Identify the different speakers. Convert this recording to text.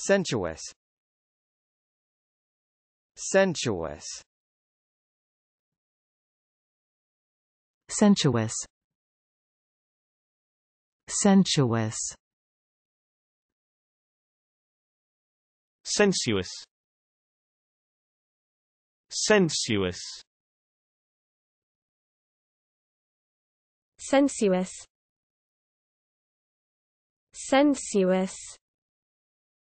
Speaker 1: Sensuous Sensuous Sensuous Sensuous Sensuous Sensuous Sensuous Sensuous